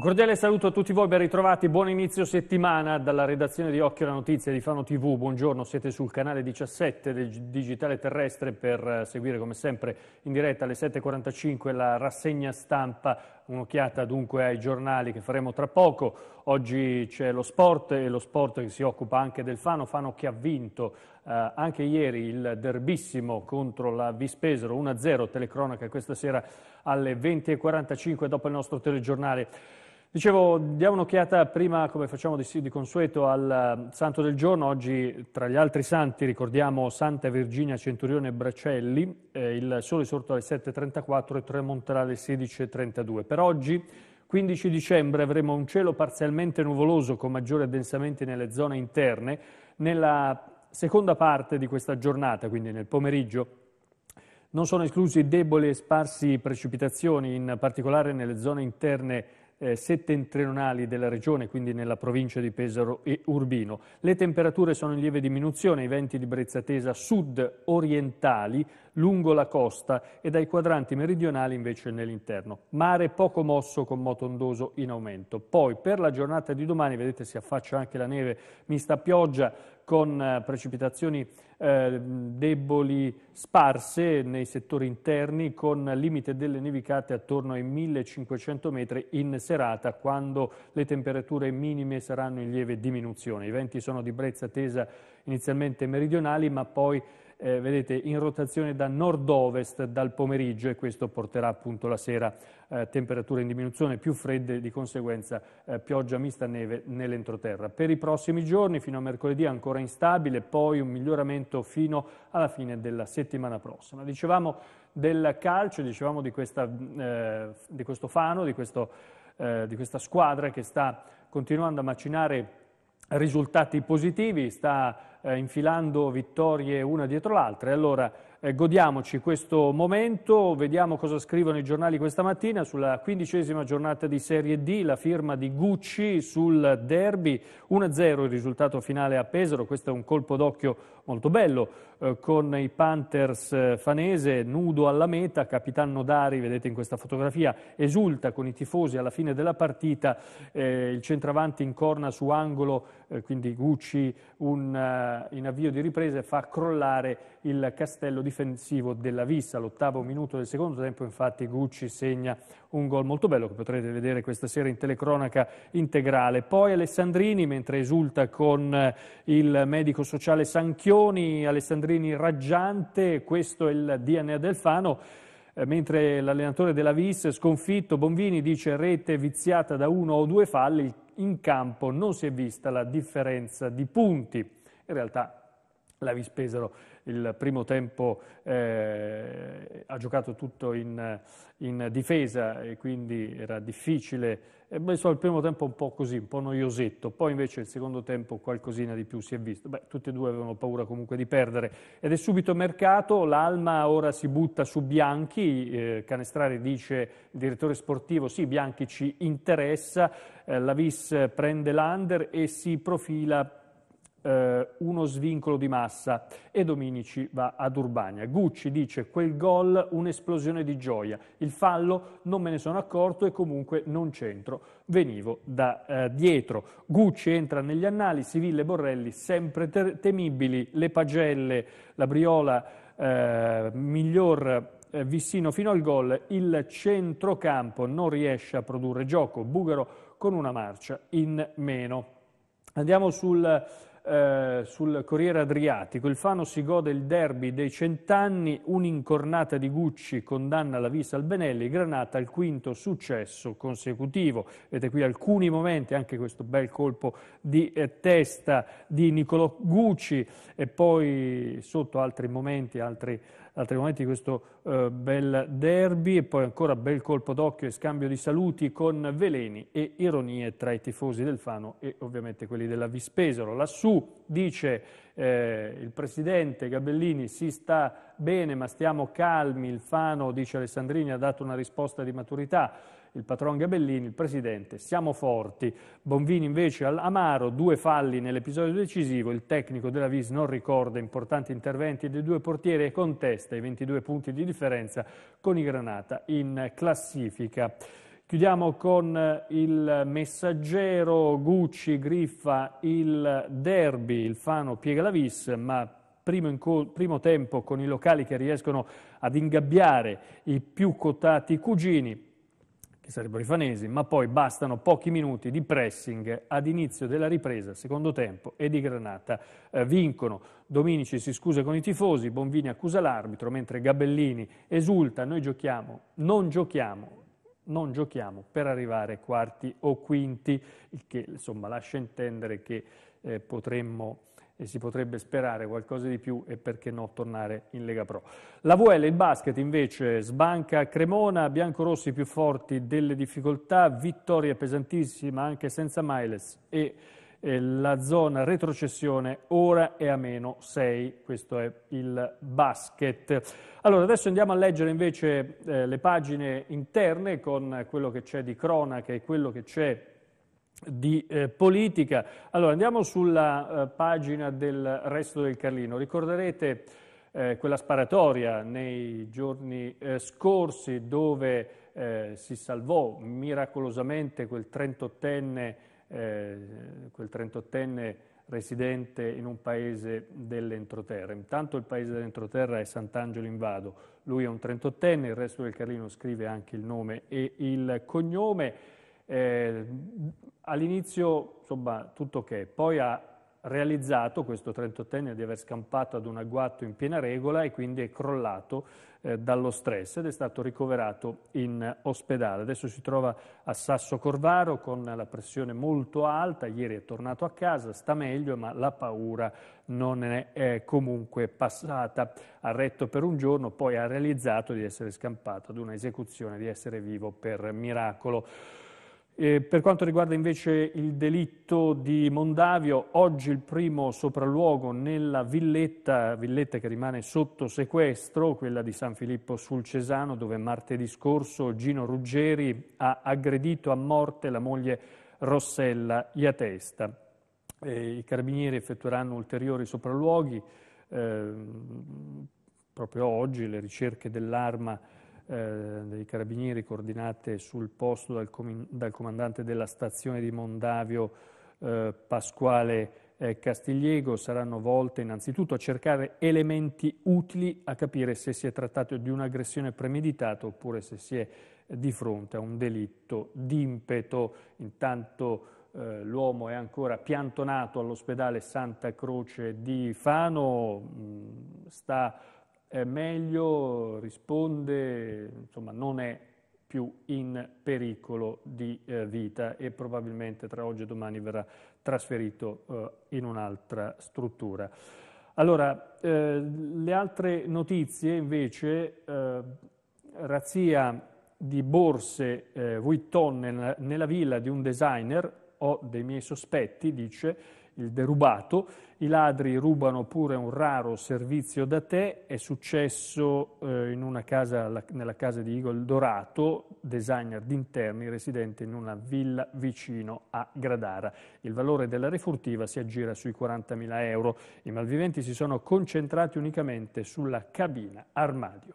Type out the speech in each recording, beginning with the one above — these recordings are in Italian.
Un cordiale saluto a tutti voi, ben ritrovati, buon inizio settimana dalla redazione di Occhio la Notizia di Fano TV. Buongiorno, siete sul canale 17 del Digitale Terrestre per eh, seguire come sempre in diretta alle 7.45 la rassegna stampa. Un'occhiata dunque ai giornali che faremo tra poco. Oggi c'è lo sport e lo sport che si occupa anche del Fano, Fano che ha vinto Uh, anche ieri il derbissimo contro la Vispesero 1-0, telecronaca questa sera alle 20.45 dopo il nostro telegiornale. Dicevo, diamo un'occhiata prima, come facciamo di, di, consueto, al eh, santo del giorno. Oggi, tra gli altri santi, ricordiamo Santa Virginia Centurione Bracelli. Eh, il sole è sorto alle 7.34 e tramonterà alle 16.32. Per oggi, 15 dicembre, avremo un cielo parzialmente nuvoloso con maggiori addensamenti nelle zone interne. Nella seconda parte di questa giornata, quindi nel pomeriggio, non sono esclusi deboli e sparsi precipitazioni, in particolare nelle zone interne eh, settentrionali della regione, quindi nella provincia di Pesaro e Urbino. Le temperature sono in lieve diminuzione, i venti di brezza tesa sud-orientali lungo la costa e dai quadranti meridionali invece nell'interno. Mare poco mosso con moto ondoso in aumento. Poi per la giornata di domani, vedete si affaccia anche la neve mista pioggia con eh, precipitazioni eh, deboli sparse nei settori interni con limite delle nevicate attorno ai 1500 metri in serata quando le temperature minime saranno in lieve diminuzione. I venti sono di brezza tesa inizialmente meridionali ma poi eh, vedete, in rotazione da nord-ovest dal pomeriggio e questo porterà appunto la sera eh, temperature in diminuzione più fredde, di conseguenza eh, pioggia mista neve nell'entroterra. Per i prossimi giorni, fino a mercoledì ancora instabile, poi un miglioramento fino alla fine della settimana prossima. Dicevamo del calcio, dicevamo di, questa, mm, eh, di questo fano, di, questo, eh, di questa squadra che sta continuando a macinare risultati positivi, sta eh, infilando vittorie una dietro l'altra. Allora eh, godiamoci questo momento, vediamo cosa scrivono i giornali questa mattina sulla quindicesima giornata di Serie D, la firma di Gucci sul derby, 1-0 il risultato finale a Pesaro, questo è un colpo d'occhio molto bello eh, con i Panthers eh, fanese, nudo alla meta, Capitan Nodari, vedete in questa fotografia, esulta con i tifosi alla fine della partita, eh, il centravanti incorna su angolo, eh, quindi Gucci un, uh, in avvio di riprese fa crollare il castello difensivo della Vissa, all'ottavo minuto del secondo tempo infatti Gucci segna un gol molto bello che potrete vedere questa sera in telecronaca integrale. Poi Alessandrini mentre esulta con il medico sociale Sanchioni, Alessandrini Pellegrini raggiante, questo è il DNA del Fano, eh, mentre l'allenatore della Vis sconfitto, Bonvini dice rete viziata da uno o due falli, in campo non si è vista la differenza di punti. In realtà la Vis Pesaro il primo tempo eh, ha giocato tutto in, in, difesa e quindi era difficile. E, beh, so, il primo tempo un po' così, un po' noiosetto, poi invece il secondo tempo qualcosina di più si è visto. Beh, tutti e due avevano paura comunque di perdere. Ed è subito mercato, l'Alma ora si butta su Bianchi, eh, Canestrari dice, il direttore sportivo, sì, Bianchi ci interessa, eh, la Vis prende l'Under e si profila eh, uno svincolo di massa e Dominici va ad Urbania. Gucci dice quel gol un'esplosione di gioia, il fallo non me ne sono accorto e comunque non centro, venivo da eh, dietro. Gucci entra negli annali, Siville e Borrelli sempre temibili, le pagelle, la briola eh, miglior eh, Vissino fino al gol, il centrocampo non riesce a produrre gioco, Bugaro con una marcia in meno. Andiamo sul eh, sul Corriere Adriatico. Il Fano si gode il derby dei cent'anni, un'incornata di Gucci condanna la vista al Benelli, Granata al quinto successo consecutivo. Vedete qui alcuni momenti, anche questo bel colpo di eh, testa di Nicolò Gucci e poi sotto altri momenti, altri altri momenti di questo eh, bel derby e poi ancora bel colpo d'occhio e scambio di saluti con veleni e ironie tra i tifosi del Fano e ovviamente quelli della Vispesaro. Lassù dice eh, il presidente Gabellini si sta bene ma stiamo calmi, il Fano, dice Alessandrini, ha dato una risposta di maturità il patron Gabellini, il presidente, siamo forti. Bonvini invece all'amaro, due falli nell'episodio decisivo, il tecnico della Vis non ricorda importanti interventi dei due portieri e contesta i 22 punti di differenza con i Granata in classifica. Chiudiamo con eh, il messaggero Gucci griffa il derby, il Fano piega la vis, ma primo, primo tempo con i locali che riescono ad ingabbiare i più cotati cugini, che sarebbero i fanesi, ma poi bastano pochi minuti di pressing ad inizio della ripresa, secondo tempo, e di Granata eh, vincono. Dominici si scusa con i tifosi, Bonvini accusa l'arbitro, mentre Gabellini esulta, noi giochiamo, non giochiamo, non giochiamo per arrivare quarti o quinti, il che insomma lascia intendere che eh, potremmo e si potrebbe sperare qualcosa di più e perché no tornare in Lega Pro. La VL, il basket invece sbanca Cremona, biancorossi più forti delle difficoltà, vittoria pesantissima anche senza Miles e eh, la zona retrocessione ora è a meno 6, questo è il basket. Allora, adesso andiamo a leggere invece eh, le pagine interne con quello che c'è di cronaca e quello che c'è di eh, politica. Allora andiamo sulla eh, pagina del resto del Carlino. Ricorderete eh, quella sparatoria nei giorni eh, scorsi dove eh, si salvò miracolosamente quel 38enne, eh, quel 38enne residente in un paese dell'entroterra. Intanto il paese dell'entroterra è Sant'Angelo in Vado, lui è un 38enne, il resto del Carlino scrive anche il nome e il cognome. Eh, all'inizio insomma, tutto ok, poi ha realizzato questo 38enne di aver scampato ad un agguato in piena regola e quindi è crollato eh, dallo stress ed è stato ricoverato in ospedale. Adesso si trova a Sasso Corvaro con la pressione molto alta, ieri è tornato a casa, sta meglio ma la paura non è comunque passata. Ha retto per un giorno, poi ha realizzato di essere scampato ad una esecuzione, di essere vivo per miracolo. Eh, per quanto riguarda invece il delitto di Mondavio, oggi il primo sopralluogo nella villetta, villetta che rimane sotto sequestro, quella di San Filippo sul Cesano, dove martedì scorso Gino Ruggeri ha aggredito a morte la moglie Rossella Iatesta. Eh, I carabinieri effettueranno ulteriori sopralluoghi, eh, proprio oggi le ricerche dell'arma eh, dei carabinieri coordinate sul posto dal, com dal comandante della stazione di Mondavio eh, Pasquale eh, Castigliego saranno volte innanzitutto a cercare elementi utili a capire se si è trattato di un'aggressione premeditata oppure se si è di fronte a un delitto d'impeto. Intanto eh, l'uomo è ancora piantonato all'ospedale Santa Croce di Fano, mh, mm, sta eh, meglio, risponde, insomma non è più in pericolo di eh, vita e probabilmente tra oggi e domani verrà trasferito eh, in un'altra struttura. Allora, eh, le altre notizie invece, eh, razzia di borse eh, Vuitton nella, nella villa di un designer, ho dei miei sospetti, dice, il derubato, i ladri rubano pure un raro servizio da te, è successo eh, casa, la, nella casa di Igor Dorato, designer d'interni residente in una villa vicino a Gradara. Il valore della refurtiva si aggira sui 40.000 euro. I malviventi si sono concentrati unicamente sulla cabina armadio.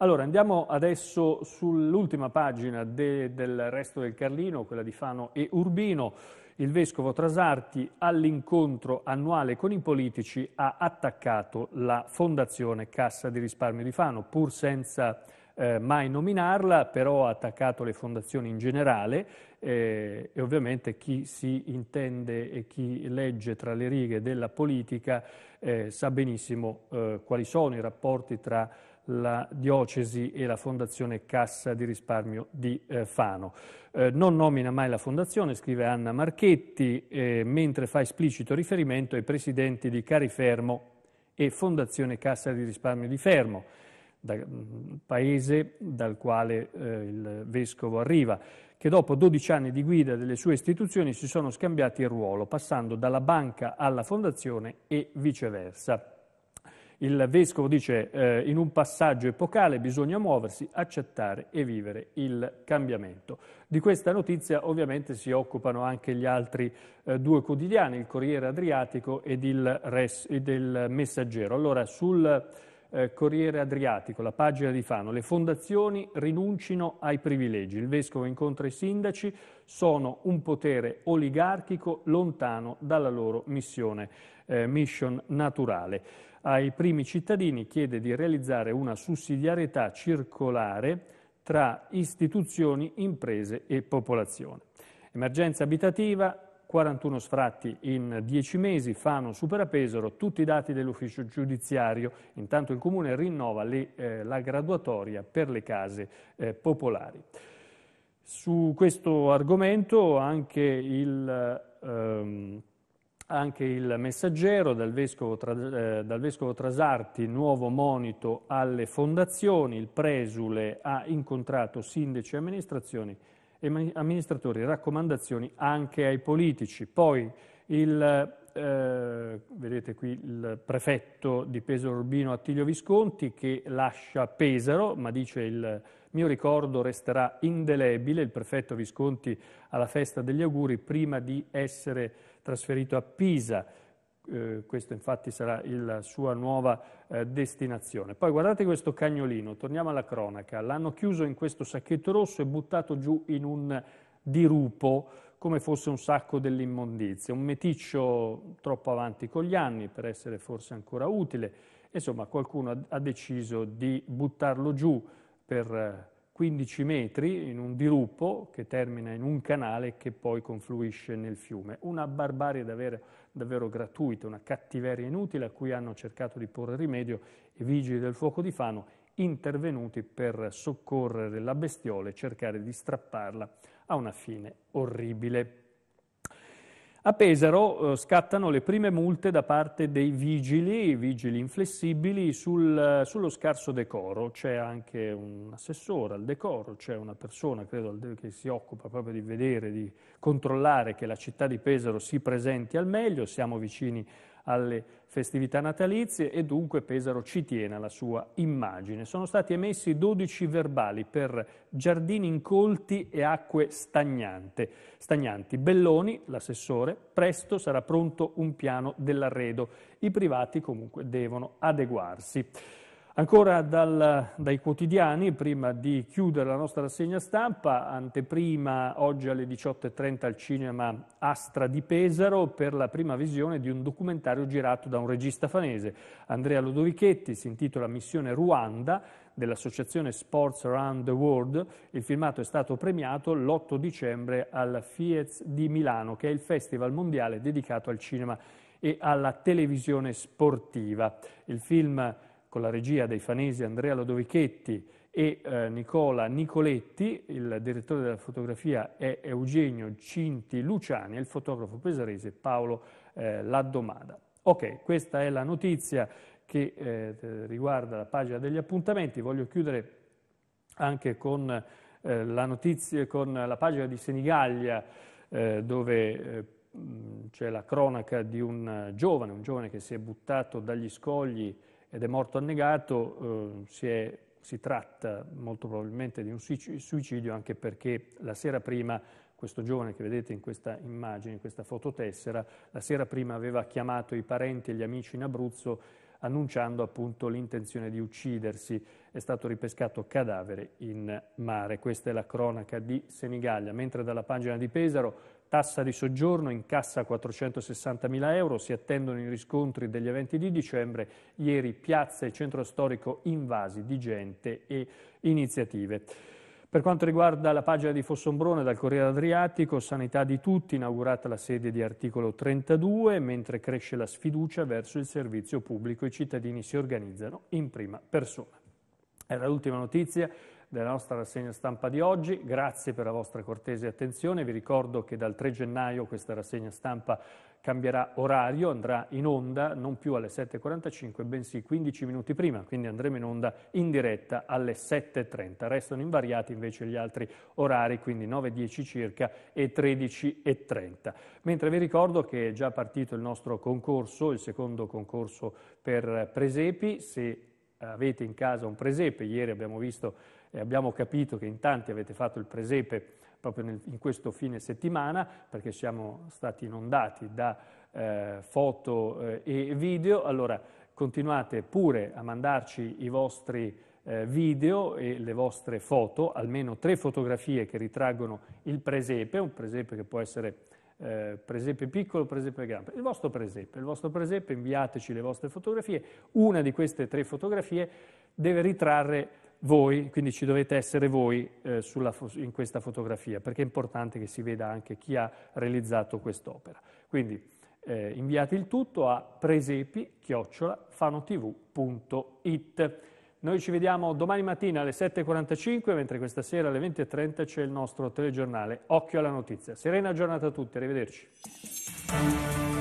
Allora, andiamo adesso sull'ultima pagina de, del resto del Carlino, quella di Fano e Urbino il vescovo Trasarti all'incontro annuale con i politici ha attaccato la Fondazione Cassa di Risparmio di Fano, pur senza eh, mai nominarla, però ha attaccato le fondazioni in generale eh, e ovviamente chi si intende e chi legge tra le righe della politica eh, sa benissimo eh, quali sono i rapporti tra la diocesi e la fondazione Cassa di risparmio di eh, Fano. Eh, non nomina mai la fondazione, scrive Anna Marchetti, eh, mentre fa esplicito riferimento ai presidenti di Carifermo e Fondazione Cassa di risparmio di Fermo, da, mh, mm, paese dal quale eh, il vescovo arriva che dopo 12 anni di guida delle sue istituzioni si sono scambiati il ruolo, passando dalla banca alla fondazione e viceversa. Il vescovo dice eh, in un passaggio epocale bisogna muoversi, accettare e vivere il cambiamento. Di questa notizia ovviamente si occupano anche gli altri eh, due quotidiani, il Corriere Adriatico ed il, Res, ed il Messaggero. Allora, sul eh, Corriere Adriatico, la pagina di Fano, le fondazioni rinuncino ai privilegi, il vescovo incontra i sindaci, sono un potere oligarchico lontano dalla loro missione, eh, mission naturale ai primi cittadini chiede di realizzare una sussidiarietà circolare tra istituzioni, imprese e popolazione. Emergenza abitativa, 41 sfratti in 10 mesi, Fano Pesaro, tutti i dati dell'ufficio giudiziario. Intanto il Comune rinnova le, eh, la graduatoria per le case eh, popolari. Su questo argomento anche il... Ehm, anche il messaggero dal vescovo, eh, dal vescovo, Trasarti, nuovo monito alle fondazioni, il presule ha incontrato sindaci e amministrazioni e amministratori, raccomandazioni anche ai politici. Poi il eh, vedete qui il prefetto di Pesaro Urbino Attilio Visconti che lascia Pesaro, ma dice il mio ricordo resterà indelebile, il prefetto Visconti alla festa degli auguri prima di essere trasferito a Pisa. Eh, questa infatti sarà la sua nuova eh, destinazione. Poi guardate questo cagnolino, torniamo alla cronaca, l'hanno chiuso in questo sacchetto rosso e buttato giù in un dirupo come fosse un sacco dell'immondizia, un meticcio troppo avanti con gli anni per essere forse ancora utile. Insomma, qualcuno ha deciso di buttarlo giù per 15 eh, metri in un diruppo che termina in un canale che poi confluisce nel fiume. Una barbarie davvero, davvero gratuita, una cattiveria inutile a cui hanno cercato di porre rimedio i vigili del fuoco di Fano intervenuti per soccorrere la bestiola e cercare di strapparla ha una fine orribile. A Pesaro eh, scattano le prime multe da parte dei vigili, vigili inflessibili, sul, eh, sullo scarso decoro. C'è anche un assessore al decoro, c'è una persona, credo, che si occupa proprio di vedere, di controllare che la città di Pesaro si presenti al meglio. Siamo vicini a alle festività natalizie e dunque Pesaro ci tiene alla sua immagine. Sono stati emessi 12 verbali per giardini incolti e acque stagnante. stagnanti. Belloni, l'assessore, presto sarà pronto un piano dell'arredo. I privati comunque devono adeguarsi. Ancora dal, dai quotidiani, prima di chiudere la nostra rassegna stampa, anteprima oggi alle 18.30 al cinema Astra di Pesaro per la prima visione di un documentario girato da un regista fanese, Andrea Lodovichetti, si intitola Missione Ruanda, dell'associazione Sports Around the World. Il filmato è stato premiato l'8 dicembre al Fiez di Milano, che è il festival mondiale dedicato al cinema e alla televisione sportiva. Il film con la regia dei fanesi Andrea Lodovichetti e eh, Nicola Nicoletti, il direttore della fotografia è Eugenio Cinti Luciani e il fotografo pesarese Paolo eh, Laddomada. Ok, questa è la notizia che eh, riguarda la pagina degli appuntamenti, voglio chiudere anche con, eh, la, notizia, con la pagina di Senigallia eh, dove eh, c'è la cronaca di un giovane, un giovane che si è buttato dagli scogli ed è morto annegato, eh, si, è, si, tratta molto probabilmente di un suicidio anche perché la sera prima questo giovane che vedete in questa immagine, in questa fototessera, la sera prima aveva chiamato i parenti e gli amici in Abruzzo annunciando appunto l'intenzione di uccidersi. È stato ripescato cadavere in mare. Questa è la cronaca di Senigallia. Mentre dalla pagina di Pesaro Tassa di soggiorno in cassa 460 mila euro, si attendono i riscontri degli eventi di dicembre, ieri piazza e centro storico invasi di gente e iniziative. Per quanto riguarda la pagina di Fossombrone dal Corriere Adriatico, sanità di tutti, inaugurata la sede di articolo 32, mentre cresce la sfiducia verso il servizio pubblico, i cittadini si organizzano in prima persona. Era l'ultima notizia della nostra rassegna stampa di oggi. Grazie per la vostra cortese attenzione. Vi ricordo che dal 3 gennaio questa rassegna stampa cambierà orario, andrà in onda non più alle 7.45, bensì 15 minuti prima, quindi andremo in onda in diretta alle 7.30. Restano invariati invece gli altri orari, quindi 9.10 circa e 13.30. Mentre vi ricordo che è già partito il nostro concorso, il secondo concorso per presepi, se avete in casa un presepe, ieri abbiamo visto e abbiamo capito che in tanti avete fatto il presepe proprio nel, in questo fine settimana perché siamo stati inondati da eh, foto eh, e video, allora continuate pure a mandarci i vostri eh, video e le vostre foto, almeno tre fotografie che ritraggono il presepe, un presepe che può essere eh, presepe piccolo, presepe grande, il vostro presepe, il vostro presepe, inviateci le vostre fotografie, una di queste tre fotografie deve ritrarre voi, quindi ci dovete essere voi eh, sulla, in questa fotografia, perché è importante che si veda anche chi ha realizzato quest'opera. Quindi eh, inviate il tutto a presepi-fanotv.it. Noi ci vediamo domani mattina alle 7.45, mentre questa sera alle 20.30 c'è il nostro telegiornale Occhio alla notizia. Serena giornata a tutti, arrivederci.